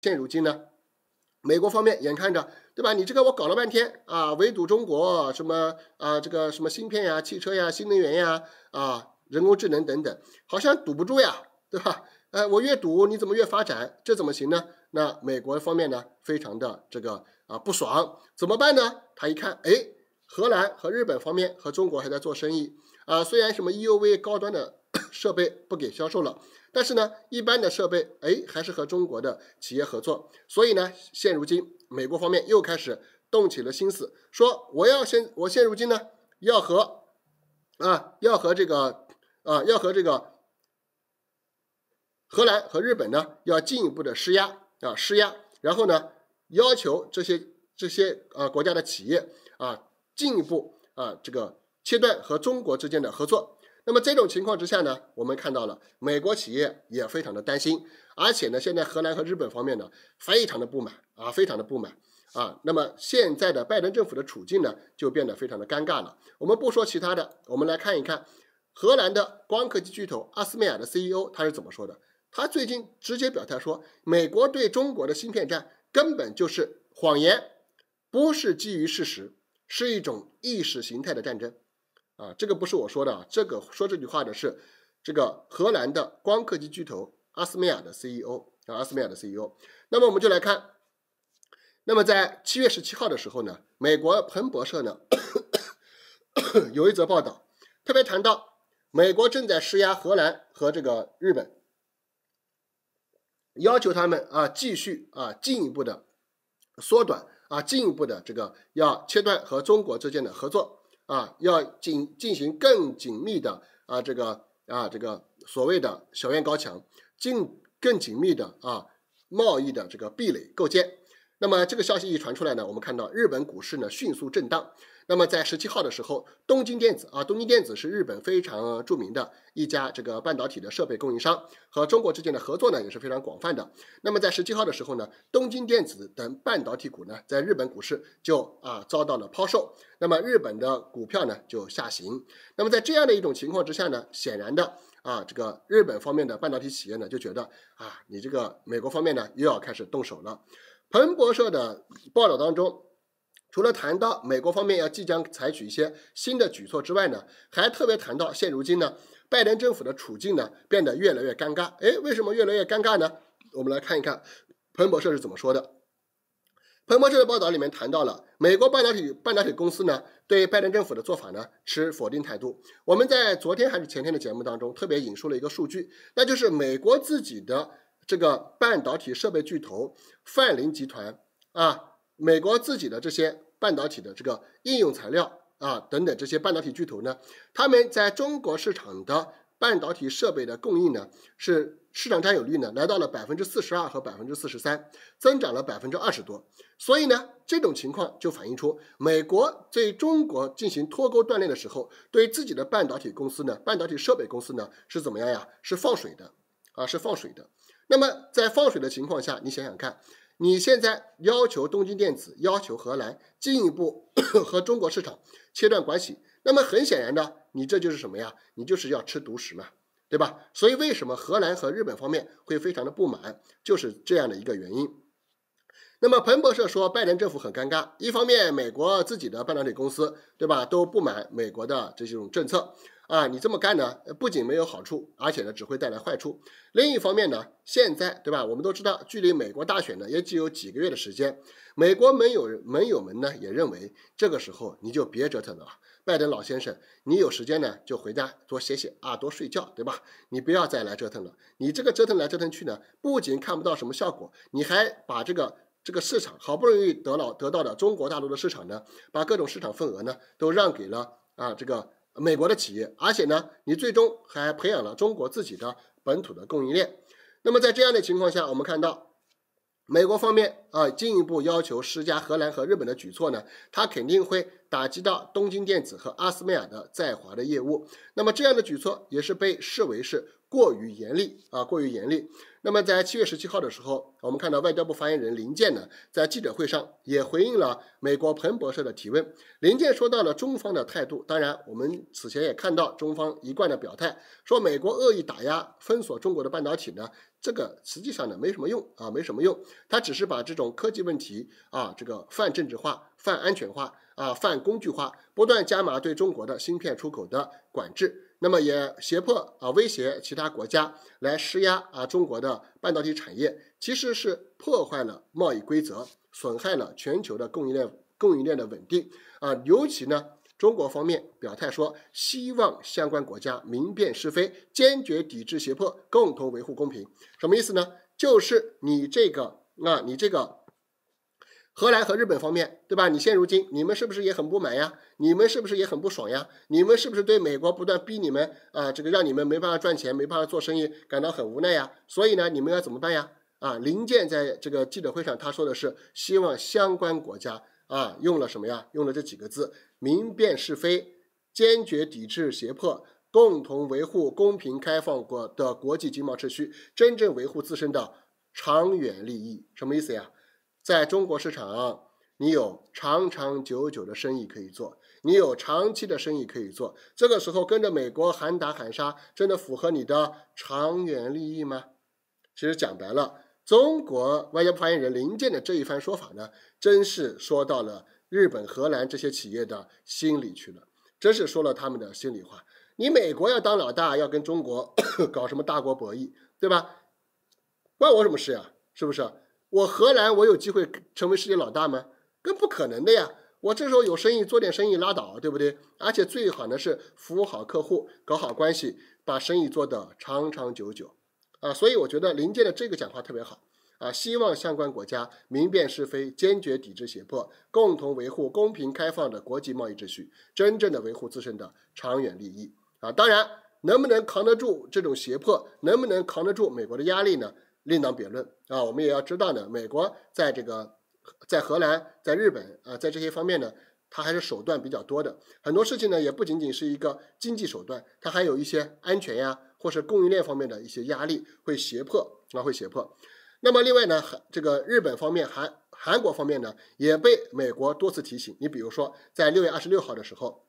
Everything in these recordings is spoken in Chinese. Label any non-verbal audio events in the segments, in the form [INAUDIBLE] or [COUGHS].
现如今呢，美国方面眼看着，对吧？你这个我搞了半天啊，围堵中国什么啊？这个什么芯片呀、汽车呀、新能源呀啊、人工智能等等，好像堵不住呀，对吧？哎，我越堵，你怎么越发展？这怎么行呢？那美国方面呢，非常的这个啊不爽，怎么办呢？他一看，哎，荷兰和日本方面和中国还在做生意。啊，虽然什么 EUV 高端的 [COUGHS] 设备不给销售了，但是呢，一般的设备，哎，还是和中国的企业合作。所以呢，现如今美国方面又开始动起了心思，说我要现我现如今呢要和啊要和这个啊要和这个荷兰和日本呢要进一步的施压啊施压，然后呢要求这些这些啊国家的企业啊进一步啊这个。切断和中国之间的合作。那么这种情况之下呢，我们看到了美国企业也非常的担心，而且呢，现在荷兰和日本方面呢非常的不满啊，非常的不满啊。那么现在的拜登政府的处境呢就变得非常的尴尬了。我们不说其他的，我们来看一看荷兰的光刻机巨头阿斯麦尔的 CEO 他是怎么说的？他最近直接表态说，美国对中国的芯片战根本就是谎言，不是基于事实，是一种意识形态的战争。啊，这个不是我说的啊，这个说这句话的是这个荷兰的光刻机巨头阿斯梅尔的 CEO 啊，阿斯梅尔的 CEO。那么我们就来看，那么在七月十七号的时候呢，美国彭博社呢有一则报道，特别谈到美国正在施压荷兰和这个日本，要求他们啊继续啊进一步的缩短啊进一步的这个要切断和中国之间的合作。啊，要进进行更紧密的啊，这个啊，这个所谓的小院高墙，进更紧密的啊，贸易的这个壁垒构建。那么这个消息一传出来呢，我们看到日本股市呢迅速震荡。那么在十七号的时候，东京电子啊，东京电子是日本非常著名的一家这个半导体的设备供应商，和中国之间的合作呢也是非常广泛的。那么在十七号的时候呢，东京电子等半导体股呢，在日本股市就啊遭到了抛售，那么日本的股票呢就下行。那么在这样的一种情况之下呢，显然的啊，这个日本方面的半导体企业呢就觉得啊，你这个美国方面呢又要开始动手了。彭博社的报道当中。除了谈到美国方面要即将采取一些新的举措之外呢，还特别谈到现如今呢，拜登政府的处境呢变得越来越尴尬。哎，为什么越来越尴尬呢？我们来看一看彭博社是怎么说的。彭博社的报道里面谈到了，美国半导体半导体公司呢对拜登政府的做法呢持否定态度。我们在昨天还是前天的节目当中特别引述了一个数据，那就是美国自己的这个半导体设备巨头范林集团啊。美国自己的这些半导体的这个应用材料啊，等等这些半导体巨头呢，他们在中国市场的半导体设备的供应呢，是市场占有率呢来到了百分之四十二和百分之四十三，增长了百分之二十多。所以呢，这种情况就反映出美国对中国进行脱钩锻炼的时候，对自己的半导体公司呢，半导体设备公司呢是怎么样呀？是放水的，啊，是放水的。那么在放水的情况下，你想想看。你现在要求东京电子、要求荷兰进一步 [CLEARS THROAT] 和中国市场切断关系，那么很显然的，你这就是什么呀？你就是要吃独食嘛，对吧？所以为什么荷兰和日本方面会非常的不满，就是这样的一个原因。那么彭博社说，拜登政府很尴尬，一方面美国自己的半导体公司，对吧，都不满美国的这种政策。啊，你这么干呢，不仅没有好处，而且呢，只会带来坏处。另一方面呢，现在对吧？我们都知道，距离美国大选呢，也只有几个月的时间。美国盟友盟友们呢，也认为这个时候你就别折腾了，拜登老先生，你有时间呢，就回家多歇歇啊，多睡觉，对吧？你不要再来折腾了。你这个折腾来折腾去呢，不仅看不到什么效果，你还把这个这个市场好不容易得了得到的中国大陆的市场呢，把各种市场份额呢，都让给了啊这个。美国的企业，而且呢，你最终还培养了中国自己的本土的供应链。那么在这样的情况下，我们看到。美国方面啊，进一步要求施加荷兰和日本的举措呢，它肯定会打击到东京电子和阿斯麦尔的在华的业务。那么这样的举措也是被视为是过于严厉啊，过于严厉。那么在七月十七号的时候，我们看到外交部发言人林健呢，在记者会上也回应了美国彭博社的提问。林健说到了中方的态度，当然我们此前也看到中方一贯的表态，说美国恶意打压、封锁中国的半导体呢。这个实际上呢，没什么用啊，没什么用。他只是把这种科技问题啊，这个泛政治化、泛安全化、啊、泛工具化，不断加码对中国的芯片出口的管制，那么也胁迫啊、威胁其他国家来施压啊中国的半导体产业，其实是破坏了贸易规则，损害了全球的供应链供应链的稳定啊，尤其呢。中国方面表态说，希望相关国家明辨是非，坚决抵制胁迫，共同维护公平。什么意思呢？就是你这个啊，你这个荷兰和日本方面，对吧？你现如今你们是不是也很不满呀？你们是不是也很不爽呀？你们是不是对美国不断逼你们啊，这个让你们没办法赚钱、没办法做生意，感到很无奈呀？所以呢，你们要怎么办呀？啊，林健在这个记者会上他说的是，希望相关国家啊，用了什么呀？用了这几个字。明辨是非，坚决抵制胁迫，共同维护公平开放国的国际经贸秩序，真正维护自身的长远利益，什么意思呀？在中国市场，你有长长久久的生意可以做，你有长期的生意可以做。这个时候跟着美国喊打喊杀，真的符合你的长远利益吗？其实讲白了，中国外交发言人林健的这一番说法呢，真是说到了。日本、荷兰这些企业的心里去了，真是说了他们的心里话。你美国要当老大，要跟中国 [COUGHS] 搞什么大国博弈，对吧？关我什么事呀？是不是？我荷兰，我有机会成为世界老大吗？更不可能的呀！我这时候有生意，做点生意拉倒，对不对？而且最好呢是服务好客户，搞好关系，把生意做得长长久久啊！所以我觉得林建的这个讲话特别好。啊，希望相关国家明辨是非，坚决抵制胁迫，共同维护公平开放的国际贸易秩序，真正的维护自身的长远利益。啊，当然，能不能扛得住这种胁迫，能不能扛得住美国的压力呢？另当别论。啊，我们也要知道呢，美国在这个在荷兰、在日本啊，在这些方面呢，它还是手段比较多的。很多事情呢，也不仅仅是一个经济手段，它还有一些安全呀，或是供应链方面的一些压力会胁迫，那会胁迫。那么另外呢，韩这个日本方面、韩韩国方面呢，也被美国多次提醒。你比如说，在六月二十六号的时候，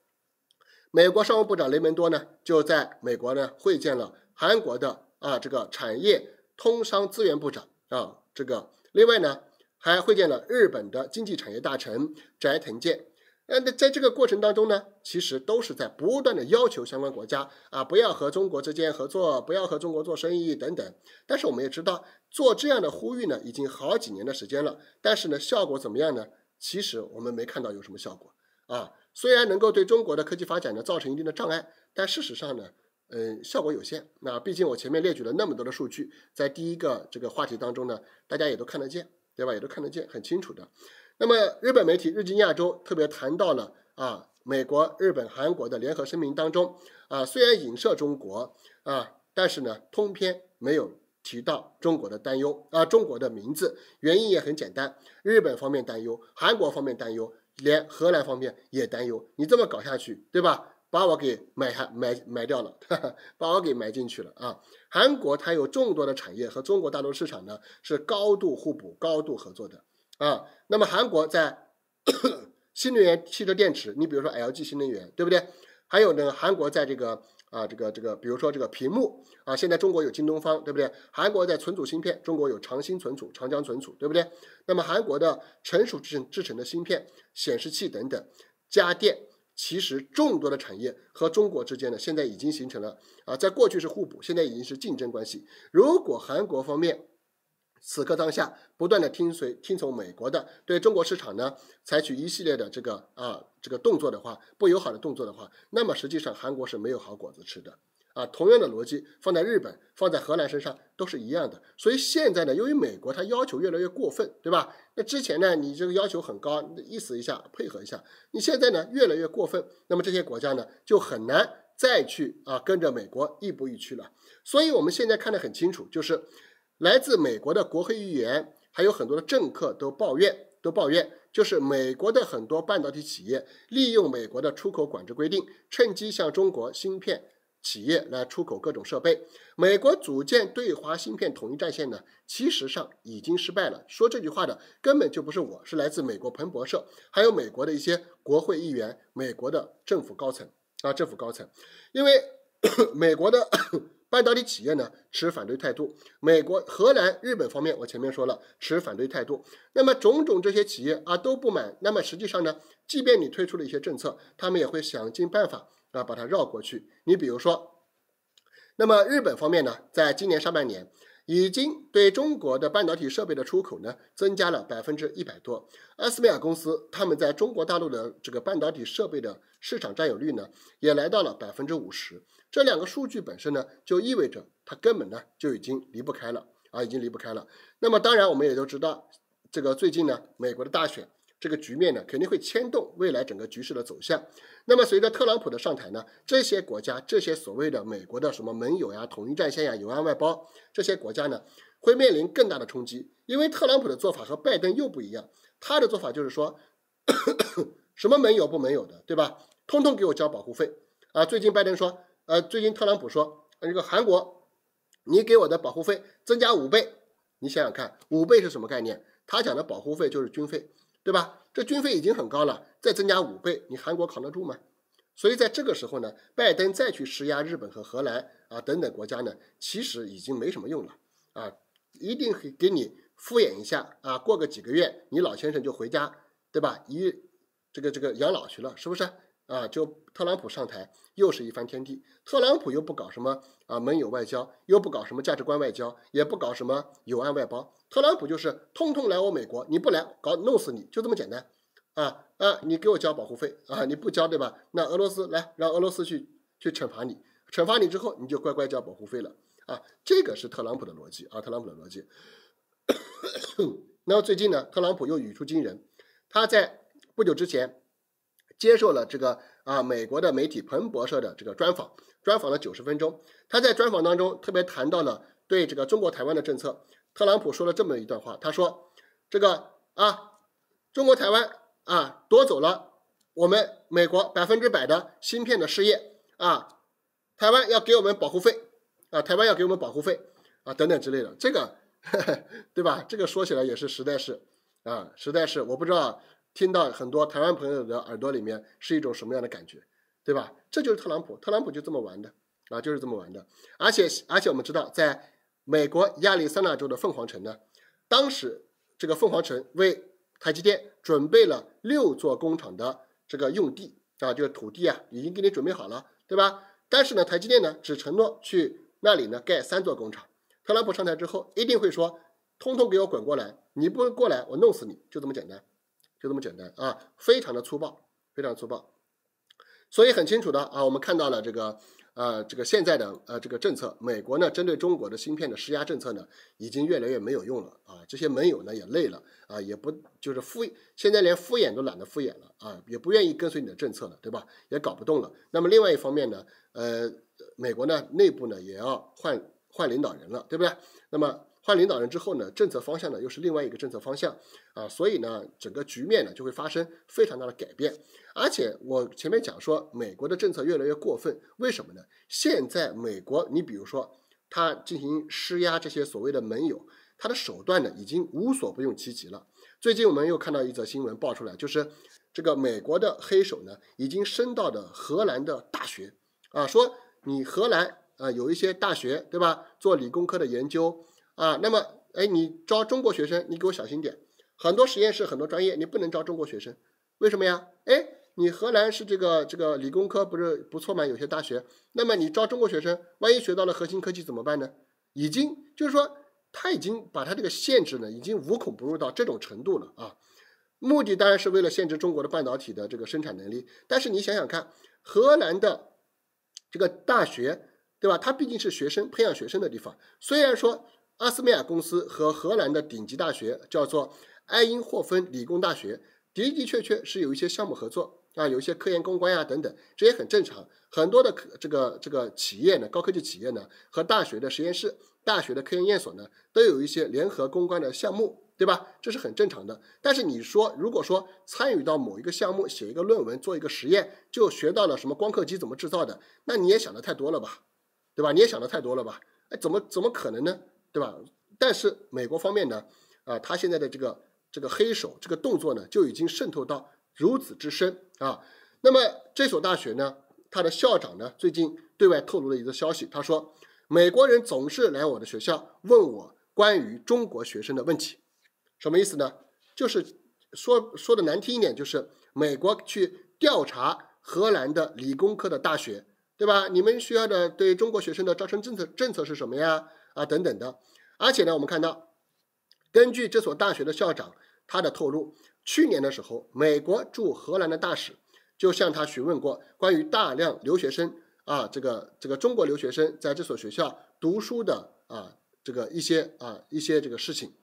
美国商务部长雷蒙多呢，就在美国呢会见了韩国的啊这个产业通商资源部长啊这个，另外呢还会见了日本的经济产业大臣斋藤健。那在这个过程当中呢，其实都是在不断的要求相关国家啊，不要和中国之间合作，不要和中国做生意等等。但是我们也知道，做这样的呼吁呢，已经好几年的时间了。但是呢，效果怎么样呢？其实我们没看到有什么效果啊。虽然能够对中国的科技发展呢造成一定的障碍，但事实上呢，嗯，效果有限。那毕竟我前面列举了那么多的数据，在第一个这个话题当中呢，大家也都看得见，对吧？也都看得见，很清楚的。那么，日本媒体《日经亚洲》特别谈到了啊，美国、日本、韩国的联合声明当中啊，虽然影射中国啊，但是呢，通篇没有提到中国的担忧啊，中国的名字。原因也很简单，日本方面担忧，韩国方面担忧，连荷兰方面也担忧。你这么搞下去，对吧？把我给埋下埋埋掉了，[LAUGHS] 把我给埋进去了啊！韩国它有众多的产业和中国大陆市场呢，是高度互补、高度合作的。啊，那么韩国在 [COUGHS] 新能源汽车电池，你比如说 LG 新能源，对不对？还有呢，韩国在这个啊，这个这个，比如说这个屏幕啊，现在中国有京东方，对不对？韩国在存储芯片，中国有长兴存储、长江存储，对不对？那么韩国的成熟制制成的芯片、显示器等等家电，其实众多的产业和中国之间呢，现在已经形成了啊，在过去是互补，现在已经是竞争关系。如果韩国方面，此刻当下，不断的听随听从美国的，对中国市场呢，采取一系列的这个啊这个动作的话，不友好的动作的话，那么实际上韩国是没有好果子吃的啊。同样的逻辑放在日本、放在荷兰身上都是一样的。所以现在呢，由于美国它要求越来越过分，对吧？那之前呢，你这个要求很高，意思一下配合一下，你现在呢越来越过分，那么这些国家呢就很难再去啊跟着美国亦步亦趋了。所以我们现在看得很清楚，就是。来自美国的国会议员，还有很多的政客都抱怨，都抱怨，就是美国的很多半导体企业利用美国的出口管制规定，趁机向中国芯片企业来出口各种设备。美国组建对华芯片统一战线呢，其实上已经失败了。说这句话的根本就不是我，是来自美国彭博社，还有美国的一些国会议员，美国的政府高层啊，政府高层，因为 [COUGHS] 美国的。半导体企业呢持反对态度，美国、荷兰、日本方面，我前面说了持反对态度。那么种种这些企业啊都不满。那么实际上呢，即便你推出了一些政策，他们也会想尽办法啊把它绕过去。你比如说，那么日本方面呢，在今年上半年。已经对中国的半导体设备的出口呢，增加了百分之一百多。埃斯米尔公司他们在中国大陆的这个半导体设备的市场占有率呢，也来到了百分之五十。这两个数据本身呢，就意味着它根本呢就已经离不开了啊，已经离不开了。那么当然我们也都知道，这个最近呢，美国的大选。这个局面呢，肯定会牵动未来整个局势的走向。那么，随着特朗普的上台呢，这些国家，这些所谓的美国的什么盟友呀、统一战线呀、友岸外包这些国家呢，会面临更大的冲击。因为特朗普的做法和拜登又不一样，他的做法就是说，什么盟友不盟友的，对吧？通通给我交保护费啊！最近拜登说，呃，最近特朗普说，这个韩国，你给我的保护费增加五倍，你想想看，五倍是什么概念？他讲的保护费就是军费。对吧？这军费已经很高了，再增加五倍，你韩国扛得住吗？所以在这个时候呢，拜登再去施压日本和荷兰啊等等国家呢，其实已经没什么用了啊，一定给你敷衍一下啊。过个几个月，你老先生就回家，对吧？一这个这个养老去了，是不是啊？就特朗普上台又是一番天地，特朗普又不搞什么啊盟友外交，又不搞什么价值观外交，也不搞什么友岸外包。特朗普就是通通来我美国，你不来搞弄死你，就这么简单，啊啊，你给我交保护费啊，你不交对吧？那俄罗斯来，让俄罗斯去去惩罚你，惩罚你之后你就乖乖交保护费了啊。这个是特朗普的逻辑啊，特朗普的逻辑。[COUGHS] 那最近呢，特朗普又语出惊人，他在不久之前接受了这个啊美国的媒体彭博社的这个专访，专访了九十分钟。他在专访当中特别谈到了对这个中国台湾的政策。特朗普说了这么一段话，他说：“这个啊，中国台湾啊夺走了我们美国百分之百的芯片的事业啊，台湾要给我们保护费啊，台湾要给我们保护费啊，等等之类的，这个对吧？这个说起来也是，实在是啊，实在是，我不知道听到很多台湾朋友的耳朵里面是一种什么样的感觉，对吧？这就是特朗普，特朗普就这么玩的啊，就是这么玩的，而且而且我们知道在。”美国亚利桑那州的凤凰城呢，当时这个凤凰城为台积电准备了六座工厂的这个用地啊，就是土地啊，已经给你准备好了，对吧？但是呢，台积电呢只承诺去那里呢盖三座工厂。特朗普上台之后一定会说，通通给我滚过来，你不过来我弄死你，就这么简单，就这么简单啊，非常的粗暴，非常粗暴。所以很清楚的啊，我们看到了这个。啊，这个现在的呃，这个政策，美国呢针对中国的芯片的施压政策呢，已经越来越没有用了啊。这些盟友呢也累了啊，也不就是敷，现在连敷衍都懒得敷衍了啊，也不愿意跟随你的政策了，对吧？也搞不动了。那么另外一方面呢，呃，美国呢内部呢也要换换领导人了，对不对？那么。换领导人之后呢，政策方向呢又是另外一个政策方向，啊，所以呢，整个局面呢就会发生非常大的改变。而且我前面讲说，美国的政策越来越过分，为什么呢？现在美国，你比如说，他进行施压这些所谓的盟友，他的手段呢已经无所不用其极了。最近我们又看到一则新闻爆出来，就是这个美国的黑手呢已经升到了荷兰的大学，啊，说你荷兰啊有一些大学对吧，做理工科的研究。啊，那么，哎，你招中国学生，你给我小心点。很多实验室，很多专业，你不能招中国学生，为什么呀？哎，你河南是这个这个理工科不是不错嘛？有些大学，那么你招中国学生，万一学到了核心科技怎么办呢？已经就是说，他已经把他这个限制呢，已经无孔不入到这种程度了啊。目的当然是为了限制中国的半导体的这个生产能力。但是你想想看，河南的这个大学，对吧？它毕竟是学生培养学生的地方，虽然说。阿斯梅尔公司和荷兰的顶级大学叫做埃因霍芬理工大学的的确确是有一些项目合作啊，有一些科研攻关呀等等，这也很正常。很多的科这个这个企业呢，高科技企业呢，和大学的实验室、大学的科研院所呢，都有一些联合攻关的项目，对吧？这是很正常的。但是你说，如果说参与到某一个项目，写一个论文，做一个实验，就学到了什么光刻机怎么制造的，那你也想的太多了吧，对吧？你也想的太多了吧？哎，怎么怎么可能呢？对吧？但是美国方面呢，啊，他现在的这个这个黑手这个动作呢，就已经渗透到如此之深啊。那么这所大学呢，他的校长呢，最近对外透露了一个消息，他说，美国人总是来我的学校问我关于中国学生的问题，什么意思呢？就是说说的难听一点，就是美国去调查荷兰的理工科的大学，对吧？你们学校的对中国学生的招生政策政策是什么呀？啊，等等的，而且呢，我们看到，根据这所大学的校长他的透露，去年的时候，美国驻荷兰的大使就向他询问过关于大量留学生啊，这个这个中国留学生在这所学校读书的啊，这个一些啊一些这个事情。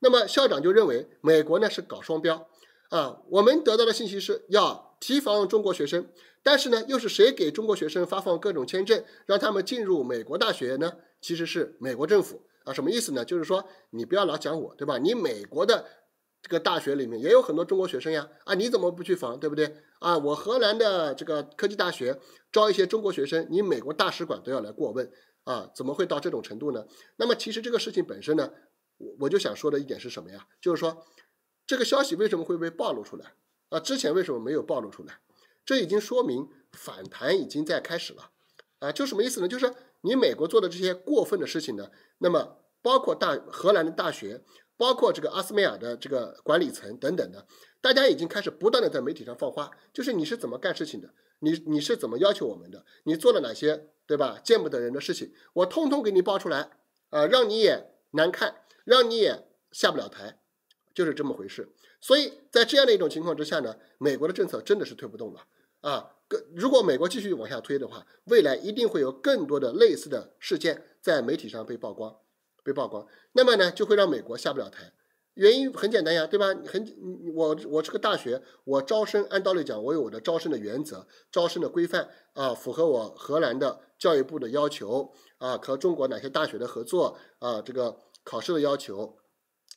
那么校长就认为美国呢是搞双标啊，我们得到的信息是要提防中国学生，但是呢，又是谁给中国学生发放各种签证，让他们进入美国大学呢？其实是美国政府啊，什么意思呢？就是说你不要老讲我，对吧？你美国的这个大学里面也有很多中国学生呀，啊，你怎么不去防，对不对？啊，我荷兰的这个科技大学招一些中国学生，你美国大使馆都要来过问，啊，怎么会到这种程度呢？那么其实这个事情本身呢，我我就想说的一点是什么呀？就是说这个消息为什么会被暴露出来？啊，之前为什么没有暴露出来？这已经说明反弹已经在开始了，啊，就什么意思呢？就是。你美国做的这些过分的事情呢？那么包括大荷兰的大学，包括这个阿斯梅尔的这个管理层等等的，大家已经开始不断的在媒体上放花，就是你是怎么干事情的，你你是怎么要求我们的，你做了哪些对吧？见不得人的事情，我通通给你爆出来啊，让你也难看，让你也下不了台，就是这么回事。所以在这样的一种情况之下呢，美国的政策真的是推不动了啊。如果美国继续往下推的话，未来一定会有更多的类似的事件在媒体上被曝光，被曝光。那么呢，就会让美国下不了台。原因很简单呀，对吧？很，我我这个大学，我招生按道理讲，我有我的招生的原则、招生的规范啊，符合我荷兰的教育部的要求啊，和中国哪些大学的合作啊，这个考试的要求。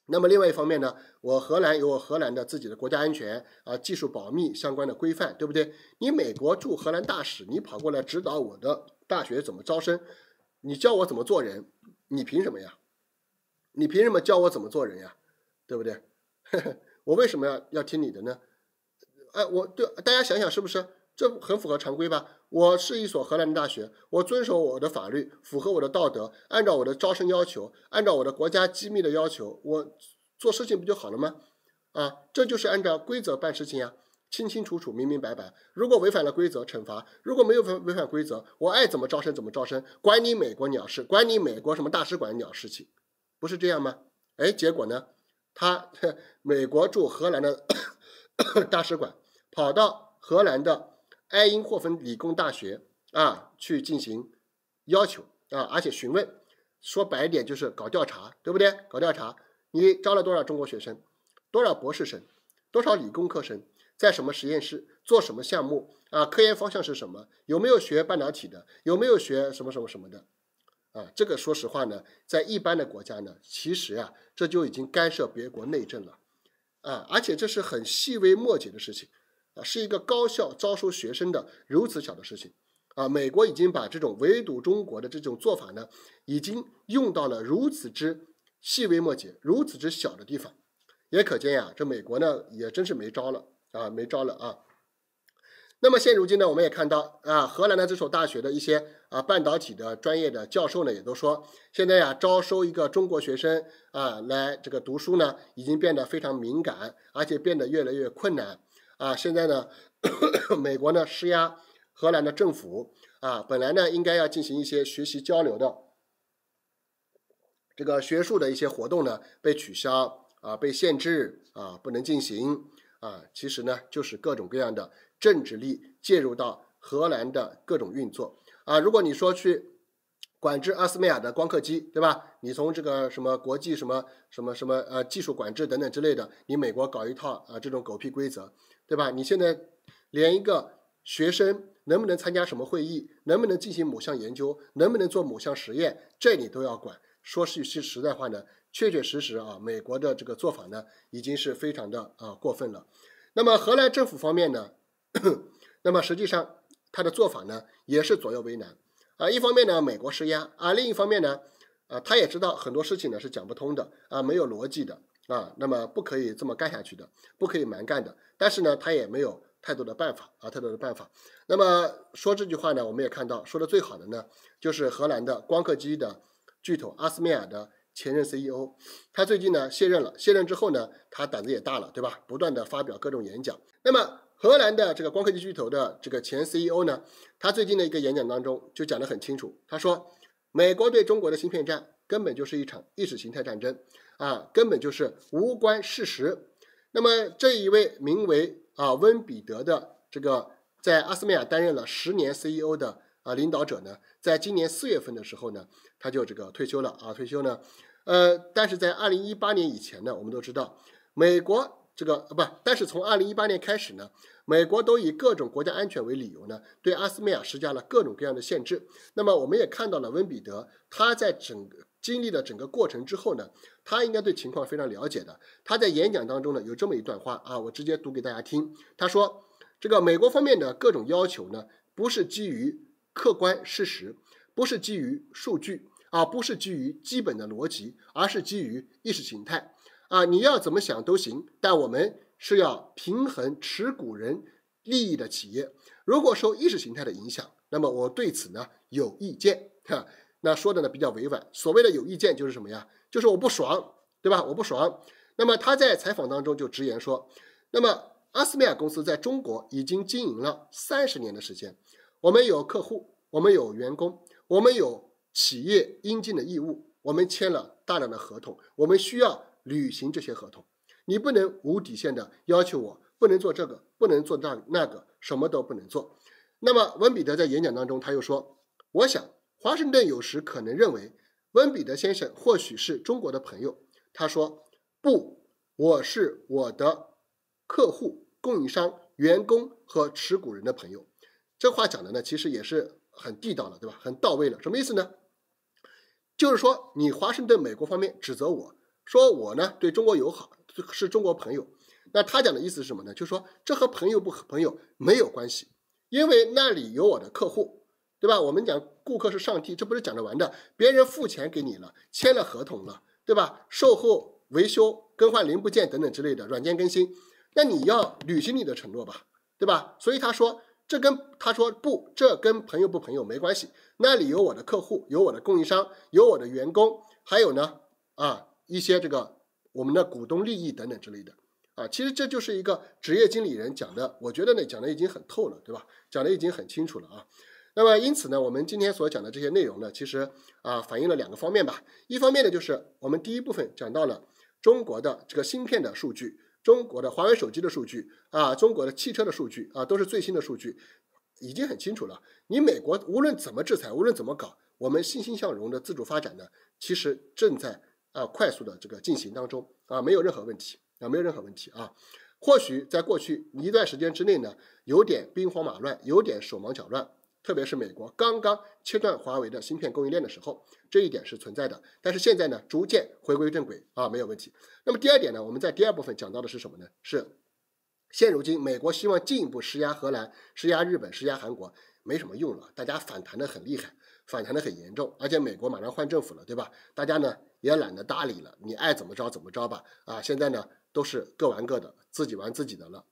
那么另外一方面呢，我荷兰有我荷兰的自己的国家安全啊，技术保密相关的规范，对不对？你美国驻荷兰大使，你跑过来指导我的大学怎么招生，你教我怎么做人，你凭什么呀？你凭什么教我怎么做人呀？对不对？[LAUGHS] 我为什么要要听你的呢？哎，我对大家想想是不是？这很符合常规吧？我是一所荷兰的大学，我遵守我的法律，符合我的道德，按照我的招生要求，按照我的国家机密的要求，我做事情不就好了吗？啊，这就是按照规则办事情呀，清清楚楚、明明白白。如果违反了规则，惩罚；如果没有违违反规则，我爱怎么招生怎么招生，管你美国鸟事，管你美国什么大使馆鸟事情，不是这样吗？哎，结果呢？他 [LAUGHS] 美国驻荷兰的 [COUGHS] 大使馆跑到荷兰的。埃因霍芬理工大学啊，去进行要求啊，而且询问，说白一点就是搞调查，对不对？搞调查，你招了多少中国学生，多少博士生，多少理工科生，在什么实验室做什么项目啊？科研方向是什么？有没有学半导体的？有没有学什么什么什么的？啊，这个说实话呢，在一般的国家呢，其实啊，这就已经干涉别国内政了，啊，而且这是很细微末节的事情。啊，是一个高校招收学生的如此小的事情，啊，美国已经把这种围堵中国的这种做法呢，已经用到了如此之细微末节、如此之小的地方，也可见呀，这美国呢也真是没招了啊，没招了啊。那么现如今呢，我们也看到啊，荷兰的这所大学的一些啊半导体的专业的教授呢，也都说，现在呀招收一个中国学生啊来这个读书呢，已经变得非常敏感，而且变得越来越困难。啊，现在呢，美国呢施压荷兰的政府啊，本来呢应该要进行一些学习交流的，这个学术的一些活动呢被取消啊，被限制啊，不能进行啊。其实呢就是各种各样的政治力介入到荷兰的各种运作啊。如果你说去，管制阿斯麦尔的光刻机，对吧？你从这个什么国际什么什么什么呃技术管制等等之类的，你美国搞一套啊这种狗屁规则，对吧？你现在连一个学生能不能参加什么会议，能不能进行某项研究，能不能做某项实验，这你都要管。说句实实在话呢，确确实实啊，美国的这个做法呢，已经是非常的啊过分了。那么荷兰政府方面呢，[COUGHS] 那么实际上他的做法呢，也是左右为难。啊，一方面呢，美国施压；啊，另一方面呢，啊，他也知道很多事情呢是讲不通的，啊，没有逻辑的，啊，那么不可以这么干下去的，不可以蛮干的。但是呢，他也没有太多的办法，啊，太多的办法。那么说这句话呢，我们也看到说的最好的呢，就是荷兰的光刻机的巨头阿斯梅尔的前任 CEO，他最近呢卸任了，卸任之后呢，他胆子也大了，对吧？不断的发表各种演讲。那么荷兰的这个光刻机巨头的这个前 CEO 呢，他最近的一个演讲当中就讲得很清楚。他说，美国对中国的芯片战根本就是一场意识形态战争，啊，根本就是无关事实。那么这一位名为啊温彼得的这个在阿斯麦尔担任了十年 CEO 的啊领导者呢，在今年四月份的时候呢，他就这个退休了啊退休呢，呃，但是在二零一八年以前呢，我们都知道美国。这个呃不，但是从二零一八年开始呢，美国都以各种国家安全为理由呢，对阿斯梅亚施加了各种各样的限制。那么我们也看到了温彼得，他在整经历了整个过程之后呢，他应该对情况非常了解的。他在演讲当中呢有这么一段话啊，我直接读给大家听。他说：“这个美国方面的各种要求呢，不是基于客观事实，不是基于数据，啊，不是基于基本的逻辑，而是基于意识形态。”啊，你要怎么想都行，但我们是要平衡持股人利益的企业。如果受意识形态的影响，那么我对此呢有意见。哈，那说的呢比较委婉。所谓的有意见就是什么呀？就是我不爽，对吧？我不爽。那么他在采访当中就直言说：“那么阿斯麦尔公司在中国已经经营了三十年的时间，我们有客户，我们有员工，我们有企业应尽的义务，我们签了大量的合同，我们需要。”履行这些合同，你不能无底线的要求我，不能做这个，不能做那那个，什么都不能做。那么温彼得在演讲当中，他又说：“我想华盛顿有时可能认为温彼得先生或许是中国的朋友。”他说：“不，我是我的客户、供应商、员工和持股人的朋友。”这话讲的呢，其实也是很地道了，对吧？很到位了。什么意思呢？就是说，你华盛顿美国方面指责我。说我呢对中国友好，是中国朋友。那他讲的意思是什么呢？就是说这和朋友不和朋友没有关系，因为那里有我的客户，对吧？我们讲顾客是上帝，这不是讲着玩的。别人付钱给你了，签了合同了，对吧？售后维修、更换零部件等等之类的软件更新，那你要履行你的承诺吧，对吧？所以他说这跟他说不，这跟朋友不朋友没关系。那里有我的客户，有我的供应商，有我的员工，还有呢啊。一些这个我们的股东利益等等之类的，啊，其实这就是一个职业经理人讲的，我觉得呢讲的已经很透了，对吧？讲的已经很清楚了啊。那么因此呢，我们今天所讲的这些内容呢，其实啊反映了两个方面吧。一方面呢，就是我们第一部分讲到了中国的这个芯片的数据，中国的华为手机的数据，啊，中国的汽车的数据，啊，都是最新的数据，已经很清楚了。你美国无论怎么制裁，无论怎么搞，我们欣欣向荣的自主发展呢，其实正在。啊，快速的这个进行当中，啊，没有任何问题，啊，没有任何问题啊。或许在过去一段时间之内呢，有点兵荒马乱，有点手忙脚乱，特别是美国刚刚切断华为的芯片供应链的时候，这一点是存在的。但是现在呢，逐渐回归正轨，啊，没有问题。那么第二点呢，我们在第二部分讲到的是什么呢？是现如今美国希望进一步施压荷兰、施压日本、施压韩国，没什么用了，大家反弹的很厉害。反弹的很严重，而且美国马上换政府了，对吧？大家呢也懒得搭理了，你爱怎么着怎么着吧。啊，现在呢都是各玩各的，自己玩自己的了。